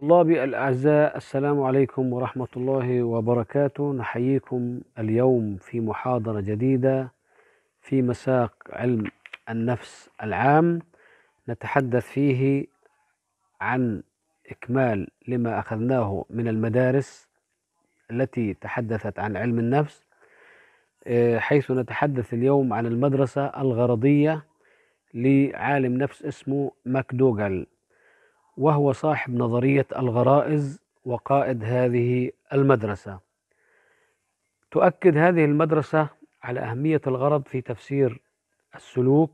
طلابي الأعزاء السلام عليكم ورحمة الله وبركاته نحييكم اليوم في محاضرة جديدة في مساق علم النفس العام نتحدث فيه عن إكمال لما أخذناه من المدارس التي تحدثت عن علم النفس آه، حيث نتحدث اليوم عن المدرسة الغرضية لعالم نفس اسمه ماكدوغال وهو صاحب نظرية الغرائز وقائد هذه المدرسة تؤكد هذه المدرسة على أهمية الغرض في تفسير السلوك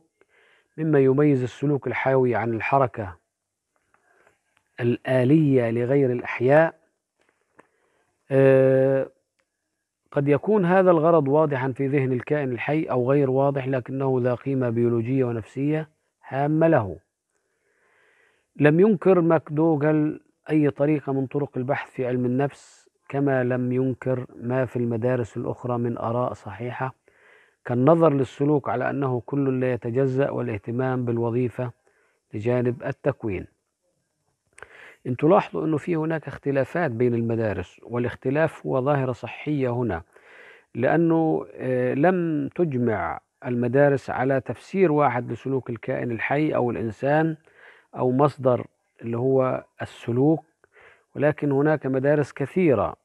مما يميز السلوك الحيوي عن الحركة الآلية لغير الأحياء آه، قد يكون هذا الغرض واضحا في ذهن الكائن الحي أو غير واضح لكنه ذا قيمة بيولوجية ونفسية هامة له لم ينكر ماكدوغل أي طريقة من طرق البحث في علم النفس كما لم ينكر ما في المدارس الأخرى من آراء صحيحة كالنظر للسلوك على أنه كل لا يتجزأ والاهتمام بالوظيفة لجانب التكوين إن تلاحظوا أنه في هناك اختلافات بين المدارس والاختلاف هو ظاهرة صحية هنا لأنه آه، لم تجمع المدارس على تفسير واحد لسلوك الكائن الحي أو الإنسان أو مصدر اللي هو السلوك ولكن هناك مدارس كثيرة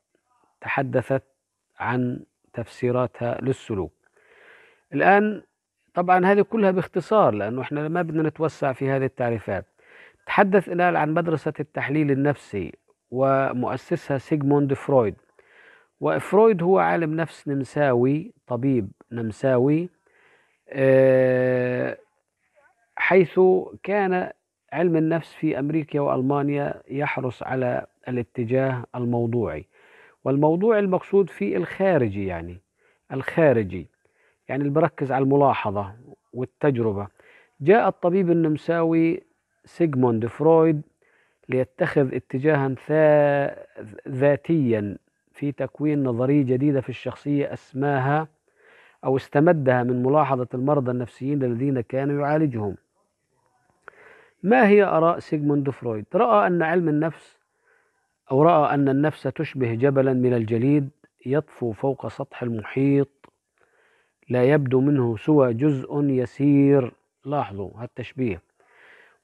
تحدثت عن تفسيراتها للسلوك الآن طبعا هذه كلها باختصار لأنه احنا ما بدنا نتوسع في هذه التعريفات تحدث الآن عن مدرسة التحليل النفسي ومؤسسها سيغموند فرويد وفرويد هو عالم نفس نمساوي طبيب نمساوي آه، حيث كان علم النفس في أمريكا وألمانيا يحرص على الاتجاه الموضوعي والموضوع المقصود فيه الخارجي يعني الخارجي يعني اللي بركز على الملاحظة والتجربة جاء الطبيب النمساوي سيغموند فرويد ليتخذ اتجاها ذاتيا في تكوين نظرية جديدة في الشخصية أسماها أو استمدها من ملاحظة المرضى النفسيين الذين كانوا يعالجهم ما هي آراء سيغموند فرويد؟ رأى أن علم النفس أو رأى أن النفس تشبه جبلا من الجليد يطفو فوق سطح المحيط لا يبدو منه سوى جزء يسير لاحظوا هالتشبيه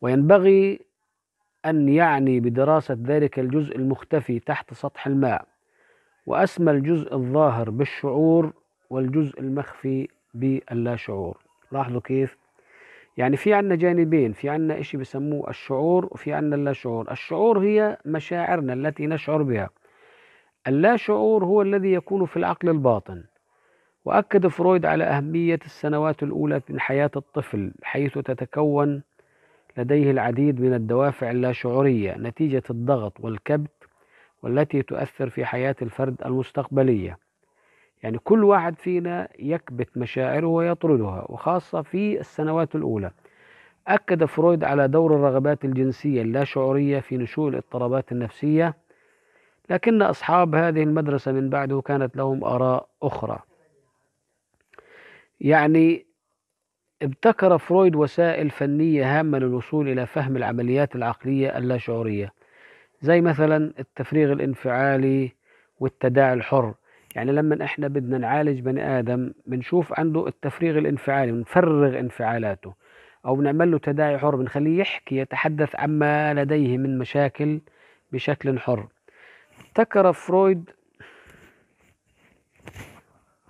وينبغي أن يعني بدراسة ذلك الجزء المختفي تحت سطح الماء وأسمى الجزء الظاهر بالشعور والجزء المخفي باللاشعور لاحظوا كيف يعني في عنا جانبين في عنا إشي بسموه الشعور وفي عنا اللاشعور الشعور هي مشاعرنا التي نشعر بها اللاشعور هو الذي يكون في العقل الباطن وأكد فرويد على أهمية السنوات الأولى من حياة الطفل حيث تتكون لديه العديد من الدوافع اللاشعورية نتيجة الضغط والكبت والتي تؤثر في حياة الفرد المستقبلية يعني كل واحد فينا يكبت مشاعره ويطردها وخاصة في السنوات الأولى أكد فرويد على دور الرغبات الجنسية اللاشعورية في نشوء الاضطرابات النفسية لكن أصحاب هذه المدرسة من بعده كانت لهم آراء أخرى يعني ابتكر فرويد وسائل فنية هامة للوصول إلى فهم العمليات العقلية اللاشعورية زي مثلا التفريغ الانفعالي والتداعي الحر يعني لما احنا بدنا نعالج بني ادم بنشوف عنده التفريغ الانفعالي بنفرغ انفعالاته او بنعمل له تداعي حر بنخليه يحكي يتحدث عما لديه من مشاكل بشكل حر ابتكر فرويد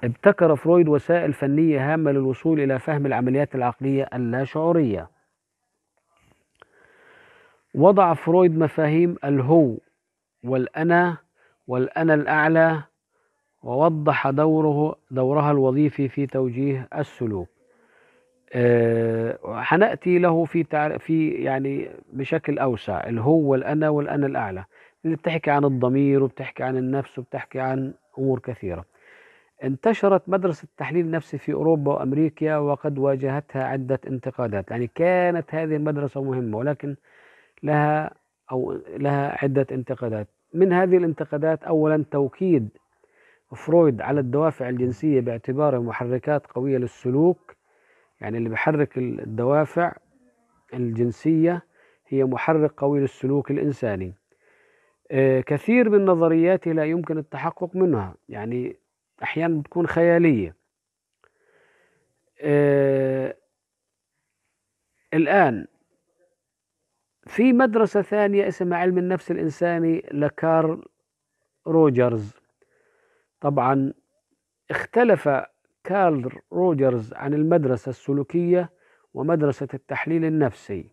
ابتكر فرويد وسائل فنية هامة للوصول إلى فهم العمليات العقلية اللاشعورية وضع فرويد مفاهيم الهو والأنا والأنا الأعلى ووضح دوره دورها الوظيفي في توجيه السلوك هنأتي آه، له في في يعني بشكل أوسع الهو والأنا والأنا الأعلى اللي بتحكي عن الضمير وبتحكي عن النفس وبتحكي عن أمور كثيرة انتشرت مدرسة التحليل النفسي في أوروبا وأمريكا وقد واجهتها عدة انتقادات يعني كانت هذه المدرسة مهمة ولكن لها أو لها عدة انتقادات من هذه الانتقادات أولا توكيد فرويد على الدوافع الجنسية باعتبارها محركات قوية للسلوك يعني اللي بيحرك الدوافع الجنسية هي محرك قوي للسلوك الإنساني آه، كثير من نظرياته لا يمكن التحقق منها يعني أحيانا بتكون خيالية آه، الآن في مدرسة ثانية اسمها علم النفس الإنساني لكارل روجرز طبعا اختلف كارل روجرز عن المدرسة السلوكية ومدرسة التحليل النفسي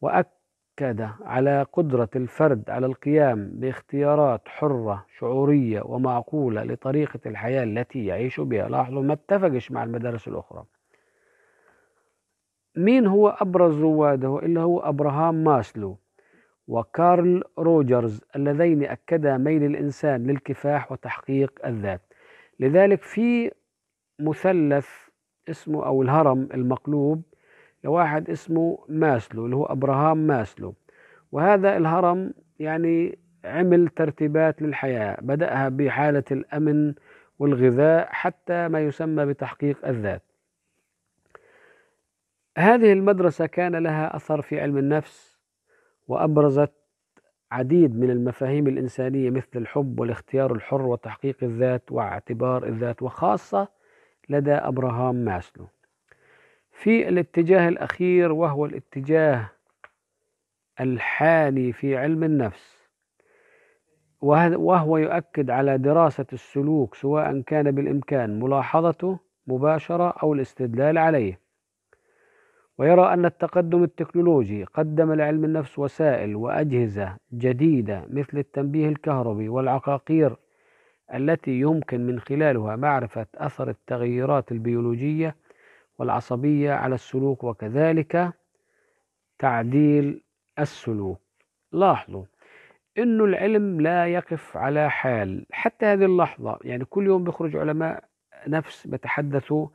وأكد على قدرة الفرد على القيام باختيارات حرة شعورية ومعقولة لطريقة الحياة التي يعيش بها لاحظوا ما اتفقش مع المدارس الأخرى مين هو أبرز رواده إلا هو أبراهام ماسلو وكارل روجرز اللذين أكدا ميل الإنسان للكفاح وتحقيق الذات لذلك في مثلث اسمه أو الهرم المقلوب لواحد اسمه ماسلو اللي هو أبراهام ماسلو وهذا الهرم يعني عمل ترتيبات للحياة بدأها بحالة الأمن والغذاء حتى ما يسمى بتحقيق الذات هذه المدرسة كان لها أثر في علم النفس وأبرزت عديد من المفاهيم الإنسانية مثل الحب والاختيار الحر وتحقيق الذات واعتبار الذات وخاصة لدى أبراهام ماسلو في الاتجاه الأخير وهو الاتجاه الحالي في علم النفس وهو يؤكد على دراسة السلوك سواء كان بالإمكان ملاحظته مباشرة أو الاستدلال عليه ويرى أن التقدم التكنولوجي قدم لعلم النفس وسائل وأجهزة جديدة مثل التنبيه الكهربي والعقاقير التي يمكن من خلالها معرفة أثر التغيرات البيولوجية والعصبية على السلوك وكذلك تعديل السلوك لاحظوا أن العلم لا يقف على حال حتى هذه اللحظة يعني كل يوم بيخرج علماء نفس بتحدثوا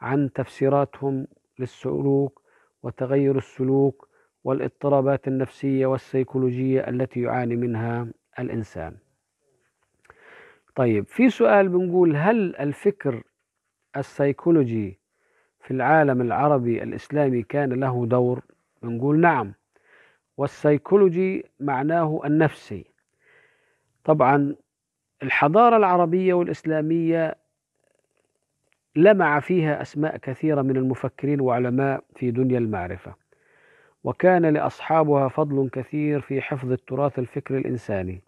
عن تفسيراتهم للسلوك وتغير السلوك والاضطرابات النفسية والسيكولوجية التي يعاني منها الإنسان طيب في سؤال بنقول هل الفكر السيكولوجي في العالم العربي الإسلامي كان له دور بنقول نعم والسيكولوجي معناه النفسي طبعا الحضارة العربية والإسلامية لمع فيها أسماء كثيرة من المفكرين وعلماء في دنيا المعرفة وكان لأصحابها فضل كثير في حفظ التراث الفكري الإنساني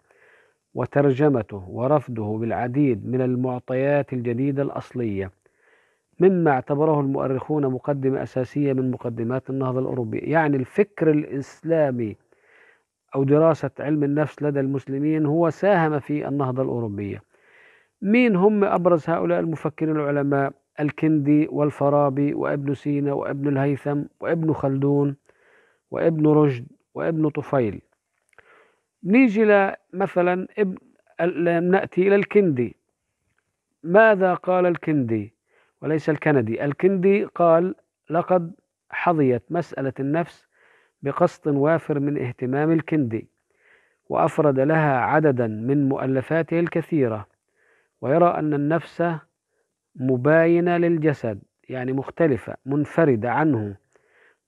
وترجمته ورفضه بالعديد من المعطيات الجديدة الأصلية مما اعتبره المؤرخون مقدمة أساسية من مقدمات النهضة الأوروبية يعني الفكر الإسلامي أو دراسة علم النفس لدى المسلمين هو ساهم في النهضة الأوروبية مين هم أبرز هؤلاء المفكرين العلماء الكندي والفارابي وابن سينا وابن الهيثم وابن خلدون وابن رشد وابن طفيل نيجي مثلا ابن نأتي إلى الكندي ماذا قال الكندي وليس الكندي الكندي قال لقد حظيت مسألة النفس بقسط وافر من اهتمام الكندي وأفرد لها عددا من مؤلفاته الكثيرة ويرى أن النفس مباينة للجسد يعني مختلفة منفردة عنه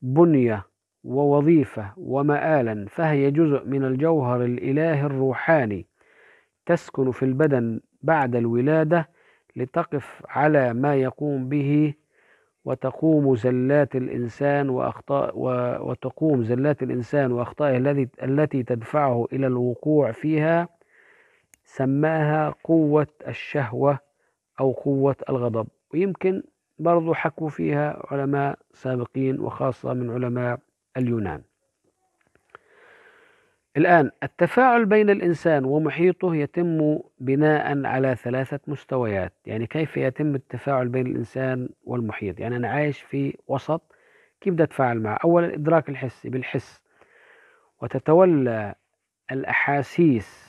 بنية ووظيفة ومآلا فهي جزء من الجوهر الإلهي الروحاني تسكن في البدن بعد الولادة لتقف على ما يقوم به وتقوم زلات الإنسان وأخطاء وتقوم زلات الإنسان وأخطائه التي تدفعه إلى الوقوع فيها سماها قوة الشهوة أو قوة الغضب ويمكن برضو حكوا فيها علماء سابقين وخاصة من علماء اليونان الآن التفاعل بين الإنسان ومحيطه يتم بناء على ثلاثة مستويات يعني كيف يتم التفاعل بين الإنسان والمحيط يعني أنا عايش في وسط كيف بدي أتفاعل معه أولا الإدراك الحسي بالحس وتتولى الأحاسيس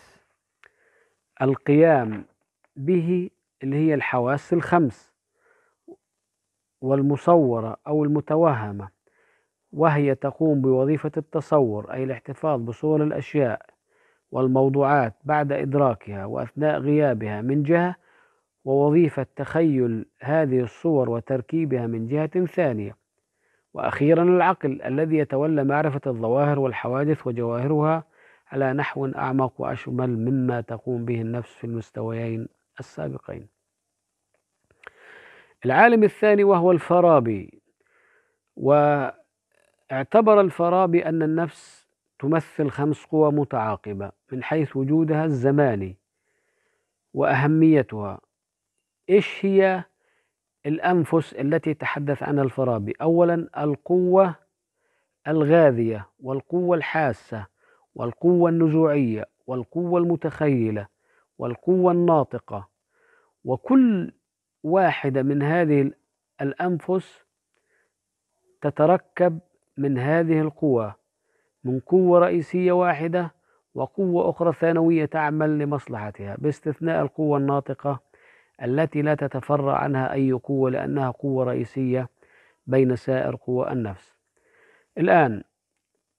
القيام به اللي هي الحواس الخمس والمصورة أو المتوهمة وهي تقوم بوظيفة التصور أي الاحتفاظ بصور الأشياء والموضوعات بعد إدراكها وأثناء غيابها من جهة ووظيفة تخيل هذه الصور وتركيبها من جهة ثانية وأخيرا العقل الذي يتولى معرفة الظواهر والحوادث وجواهرها على نحو أعمق وأشمل مما تقوم به النفس في المستويين السابقين. العالم الثاني وهو الفارابي واعتبر الفارابي أن النفس تمثل خمس قوى متعاقبة من حيث وجودها الزماني وأهميتها. إيش هي الأنفس التي تحدث عنها الفارابي؟ أولا القوة الغاذية والقوة الحاسة والقوة النزوعية والقوة المتخيلة والقوة الناطقة وكل واحدة من هذه الأنفس تتركب من هذه القوى من قوة رئيسية واحدة وقوة أخرى ثانوية تعمل لمصلحتها باستثناء القوة الناطقة التي لا تتفرع عنها أي قوة لأنها قوة رئيسية بين سائر قوى النفس الآن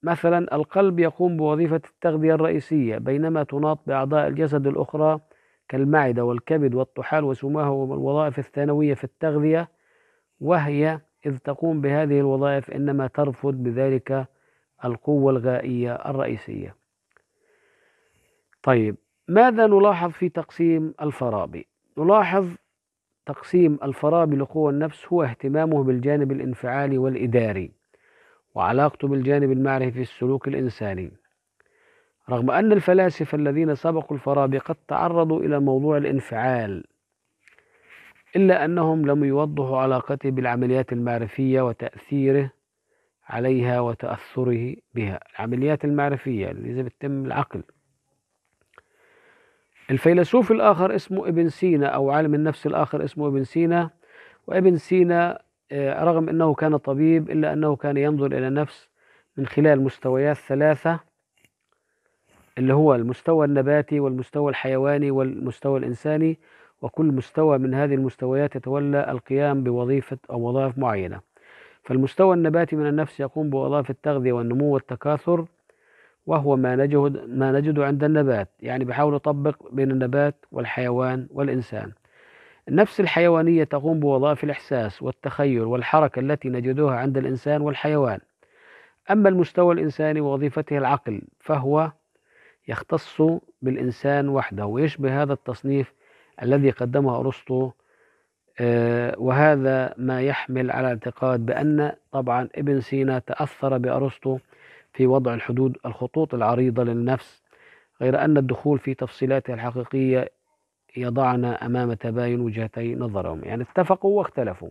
مثلا القلب يقوم بوظيفة التغذية الرئيسية بينما تناط بأعضاء الجسد الأخرى كالمعدة والكبد والطحال وسماها والوظائف الثانوية في التغذية وهي إذ تقوم بهذه الوظائف إنما ترفض بذلك القوة الغائية الرئيسية. طيب ماذا نلاحظ في تقسيم الفارابي؟ نلاحظ تقسيم الفارابي لقوى النفس هو اهتمامه بالجانب الانفعالي والإداري وعلاقته بالجانب المعرفي في السلوك الإنساني رغم أن الفلاسفة الذين سبقوا الفارابي قد تعرضوا إلى موضوع الانفعال إلا أنهم لم يوضحوا علاقته بالعمليات المعرفية وتأثيره عليها وتأثره بها العمليات المعرفية اللي إذا بتتم العقل الفيلسوف الآخر اسمه ابن سينا أو عالم النفس الآخر اسمه ابن سينا وابن سينا آه، رغم أنه كان طبيب إلا أنه كان ينظر إلى النفس من خلال مستويات ثلاثة اللي هو المستوى النباتي والمستوى الحيواني والمستوى الإنساني وكل مستوى من هذه المستويات يتولى القيام بوظيفة أو وظائف معينة فالمستوى النباتي من النفس يقوم بوظائف التغذية والنمو والتكاثر وهو ما نجد ما نجده عند النبات يعني بحاول يطبق بين النبات والحيوان والإنسان النفس الحيوانية تقوم بوظائف الإحساس والتخيل والحركة التي نجدوها عند الإنسان والحيوان أما المستوى الإنساني ووظيفته العقل فهو يختص بالإنسان وحده ويشبه هذا التصنيف الذي قدمه أرسطو آه، وهذا ما يحمل على اعتقاد بأن طبعا ابن سينا تأثر بأرسطو في وضع الحدود الخطوط العريضة للنفس غير أن الدخول في تفصيلاتها الحقيقية يضعنا أمام تباين وجهتي نظرهم يعني اتفقوا واختلفوا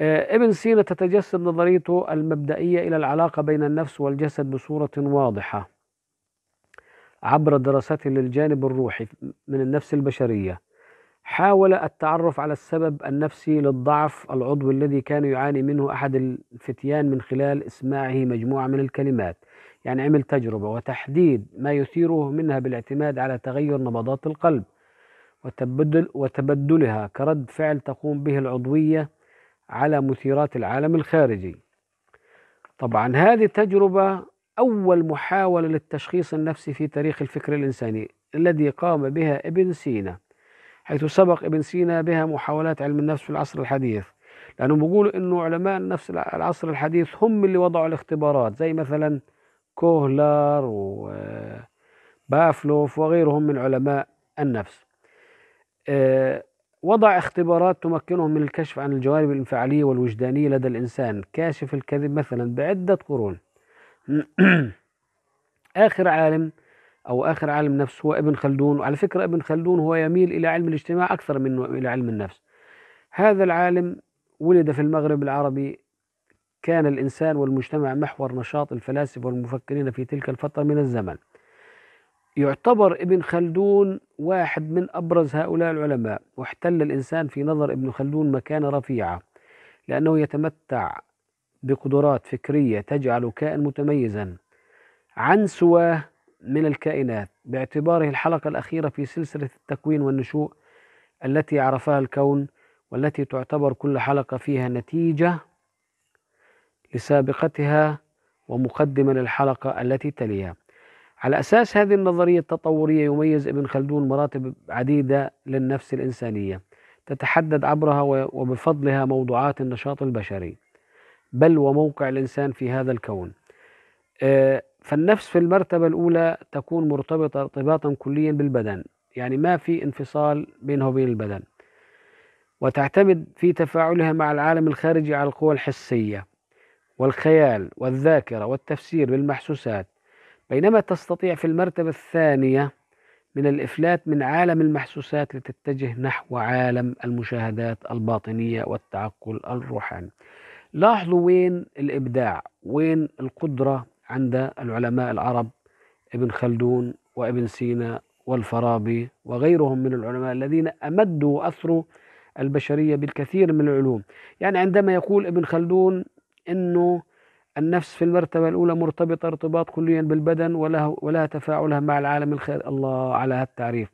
آه، ابن سينا تتجسد نظريته المبدئية إلى العلاقة بين النفس والجسد بصورة واضحة عبر دراسات للجانب الروحي من النفس البشرية حاول التعرف على السبب النفسي للضعف العضوي الذي كان يعاني منه أحد الفتيان من خلال إسماعه مجموعة من الكلمات يعني عمل تجربة وتحديد ما يثيره منها بالاعتماد على تغير نبضات القلب وتبدل وتبدلها كرد فعل تقوم به العضوية على مثيرات العالم الخارجي طبعا هذه التجربة أول محاولة للتشخيص النفسي في تاريخ الفكر الإنساني الذي قام بها ابن سينا حيث سبق ابن سينا بها محاولات علم النفس في العصر الحديث لأنه بيقولوا أنه علماء النفس العصر الحديث هم اللي وضعوا الاختبارات زي مثلا كوهلر وبافلوف آه، وغيرهم من علماء النفس آه، وضع اختبارات تمكنهم من الكشف عن الجوانب الانفعالية والوجدانية لدى الإنسان كاشف الكذب مثلا بعدة قرون آخر عالم أو آخر عالم نفس هو ابن خلدون وعلى فكرة ابن خلدون هو يميل إلى علم الاجتماع أكثر من إلى علم النفس هذا العالم ولد في المغرب العربي كان الإنسان والمجتمع محور نشاط الفلاسفة والمفكرين في تلك الفترة من الزمن يعتبر ابن خلدون واحد من أبرز هؤلاء العلماء واحتل الإنسان في نظر ابن خلدون مكانة رفيعة لأنه يتمتع بقدرات فكرية تجعل كائن متميزا عن سواه من الكائنات باعتباره الحلقة الأخيرة في سلسلة التكوين والنشوء التي عرفها الكون والتي تعتبر كل حلقة فيها نتيجة لسابقتها ومقدما للحلقة التي تليها على أساس هذه النظرية التطورية يميز ابن خلدون مراتب عديدة للنفس الإنسانية تتحدد عبرها وبفضلها موضوعات النشاط البشري بل وموقع الإنسان في هذا الكون آه، فالنفس في المرتبة الأولى تكون مرتبطة ارتباطا كليا بالبدن يعني ما في انفصال بينه وبين البدن وتعتمد في تفاعلها مع العالم الخارجي على القوى الحسية والخيال والذاكرة والتفسير بالمحسوسات بينما تستطيع في المرتبة الثانية من الإفلات من عالم المحسوسات لتتجه نحو عالم المشاهدات الباطنية والتعقل الروحاني لاحظوا وين الإبداع وين القدرة عند العلماء العرب ابن خلدون وابن سينا والفارابي وغيرهم من العلماء الذين أمدوا وأثروا البشرية بالكثير من العلوم يعني عندما يقول ابن خلدون أنه النفس في المرتبة الأولى مرتبطة ارتباط كليا بالبدن ولها, ولها تفاعلها مع العالم الخير الله على هالتعريف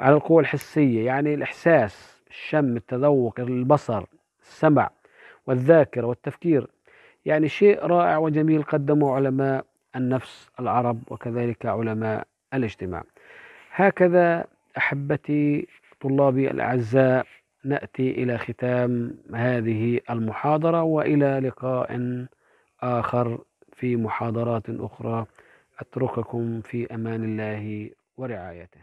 على القوة الحسية يعني الإحساس الشم التذوق البصر السمع والذاكرة والتفكير يعني شيء رائع وجميل قدمه علماء النفس العرب وكذلك علماء الاجتماع هكذا أحبتي طلابي الأعزاء ناتي الى ختام هذه المحاضره والى لقاء اخر في محاضرات اخرى اترككم في امان الله ورعايته